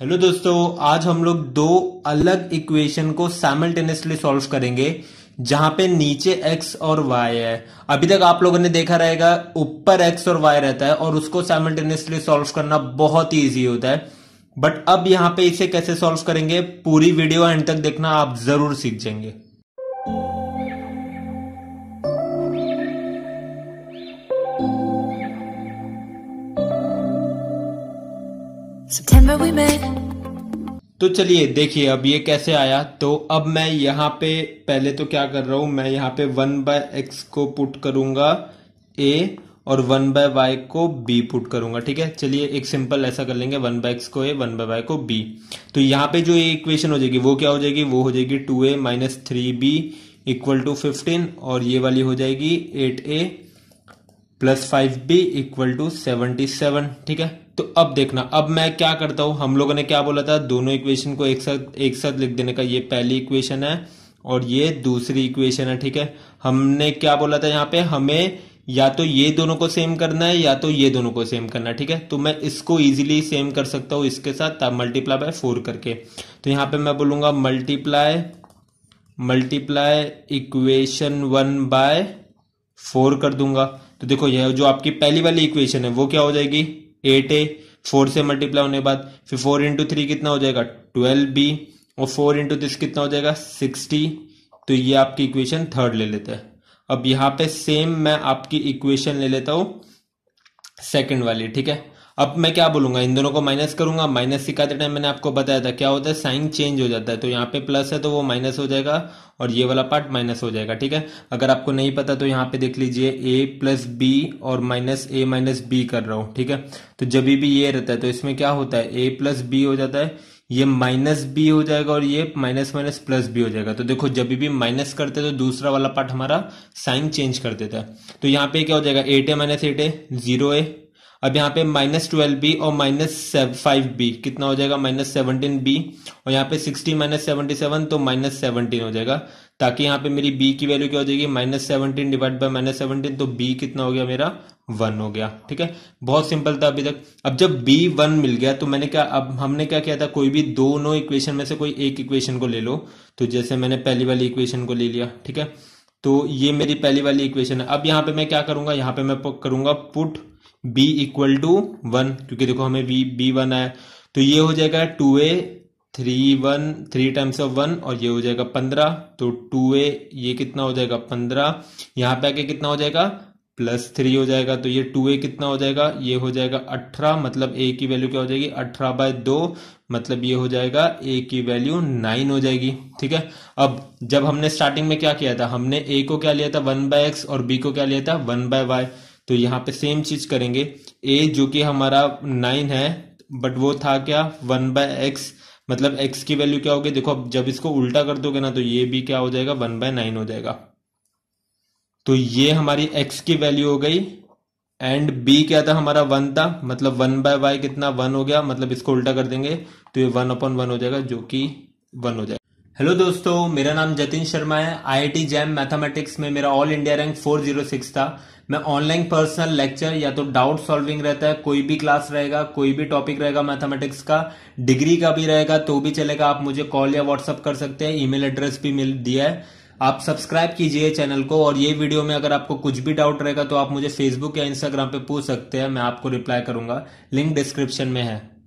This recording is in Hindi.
हेलो दोस्तों आज हम लोग दो अलग इक्वेशन को सैमल्टेनियसली सॉल्व करेंगे जहां पे नीचे एक्स और वाई है अभी तक आप लोगों ने देखा रहेगा ऊपर एक्स और वाई रहता है और उसको सैमल्टेनियसली सॉल्व करना बहुत ही ईजी होता है बट अब यहां पे इसे कैसे सॉल्व करेंगे पूरी वीडियो एंड तक देखना आप जरूर सीख जाएंगे तो चलिए देखिए अब ये कैसे आया तो अब मैं यहाँ पे पहले तो क्या कर रहा हूँ मैं यहाँ पे वन बाय एक्स को पुट करूंगा ए और वन बाय वाई को बी पुट करूंगा ठीक है चलिए एक सिंपल ऐसा कर लेंगे वन बाय एक्स को ए वन बाय वाई को बी तो यहाँ पे जो ये इक्वेशन हो जाएगी वो क्या हो जाएगी वो हो जाएगी two A minus three B equal to fifteen और ये वाली हो जाएगी eight A plus five B equal to seventy seven ठीक है तो अब देखना अब मैं क्या करता हूं हम लोगों ने क्या बोला था दोनों इक्वेशन को एक साथ एक साथ लिख देने का ये पहली इक्वेशन है और ये दूसरी इक्वेशन है ठीक है हमने क्या बोला था यहाँ पे हमें या तो ये दोनों को सेम करना है या तो ये दोनों को सेम करना है ठीक है तो मैं इसको इजीली सेम कर सकता हूं इसके साथ मल्टीप्लाई बाय फोर करके तो यहां पे मैं बोलूंगा multiply multiply equation one by four कर दूंगा तो देखो यह जो आपकी पहली वाली इक्वेशन है वो क्या हो जाएगी एट ए फोर से मल्टीप्लाई होने के बाद फिर फोर इंटू थ्री कितना हो जाएगा ट्वेल्व बी और फोर इंटू दिस कितना हो जाएगा सिक्सटी तो ये आपकी इक्वेशन थर्ड ले लेते हैं अब यहाँ पे सेम मैं आपकी इक्वेशन ले लेता हूँ सेकंड वाली ठीक है अब मैं क्या बोलूंगा इन दोनों को माइनस करूंगा माइनस सिखाते टाइम मैंने आपको बताया था क्या होता है साइन चेंज हो जाता है तो यहाँ पे प्लस है तो वो माइनस हो जाएगा और ये वाला पार्ट माइनस हो जाएगा ठीक है अगर आपको नहीं पता तो यहाँ पे देख लीजिए ए प्लस बी और माइनस ए माइनस बी कर रहा हूं ठीक है तो जब भी ये रहता है तो इसमें क्या होता है ए प्लस बी हो जाता है ये माइनस भी हो जाएगा और ये माइनस माइनस प्लस भी हो जाएगा तो देखो जब भी माइनस करते तो दूसरा वाला पार्ट हमारा साइन चेंज कर देता है तो यहाँ पे क्या हो जाएगा eight A minus eight A zero A अब यहाँ पे माइनस ट्वेल्व बी और माइनस फाइव बी कितना हो जाएगा माइनस सेवनटीन बी और यहाँ पे सिक्सटी माइनस सेवनटी सेवन तो माइनस सेवनटीन हो जाएगा ताकि यहाँ पे मेरी बी की वैल्यू क्या हो जाएगी minus seventeen divide by minus seventeen तो बी कितना हो गया मेरा वन हो गया ठीक है बहुत सिंपल था अभी तक अब जब बी वन मिल गया तो मैंने क्या अब हमने क्या किया था कोई भी दोनों इक्वेशन में से कोई एक इक्वेशन को ले लो तो जैसे मैंने पहली वाली इक्वेशन को ले लिया ठीक है तो ये मेरी पहली वाली इक्वेशन है अब यहाँ पे मैं क्या करूंगा यहाँ पे मैं करूंगा put b equal to one क्योंकि देखो हमें b b वन आया तो ये हो जाएगा two A three one three times of one और ये हो जाएगा पंद्रह तो टू ए ये कितना हो जाएगा पंद्रह यहां पे आके कितना हो जाएगा प्लस थ्री हो जाएगा तो ये टू ए कितना हो जाएगा ये हो जाएगा अठारह मतलब ए की वैल्यू क्या हो जाएगी अठारह बाय दो मतलब ये हो जाएगा ए की वैल्यू नाइन हो जाएगी ठीक है अब जब हमने स्टार्टिंग में क्या किया था हमने ए को क्या लिया था वन बाय एक्स और बी को क्या लिया था वन बाय वाई तो यहाँ पे सेम चीज करेंगे ए जो कि हमारा नाइन है बट वो था क्या वन बाय एक्स मतलब एक्स की वैल्यू क्या होगी देखो अब जब इसको उल्टा कर दोगे ना तो ये भी क्या हो जाएगा वन बाय नाइन हो जाएगा तो ये हमारी एक्स की वैल्यू हो गई एंड बी क्या था हमारा वन था मतलब वन बाय वाई कितना वन हो गया मतलब इसको उल्टा कर देंगे तो ये वन अपॉन वन हो जाएगा जो कि वन हो जाएगा हेलो दोस्तों मेरा नाम जतिन शर्मा है आईआईटी जैम मैथमेटिक्स में मेरा ऑल इंडिया रैंक 406 था मैं ऑनलाइन पर्सनल लेक्चर या तो डाउट सॉल्विंग रहता है कोई भी क्लास रहेगा कोई भी टॉपिक रहेगा मैथमेटिक्स का डिग्री का भी रहेगा तो भी चलेगा आप मुझे कॉल या व्हाट्सअप कर सकते हैं ईमेल एड्रेस भी मिल दिया है आप सब्सक्राइब कीजिए चैनल को और ये वीडियो में अगर आपको कुछ भी डाउट रहेगा तो आप मुझे फेसबुक या इंस्टाग्राम पे पूछ सकते हैं मैं आपको रिप्लाई करूंगा लिंक डिस्क्रिप्शन में है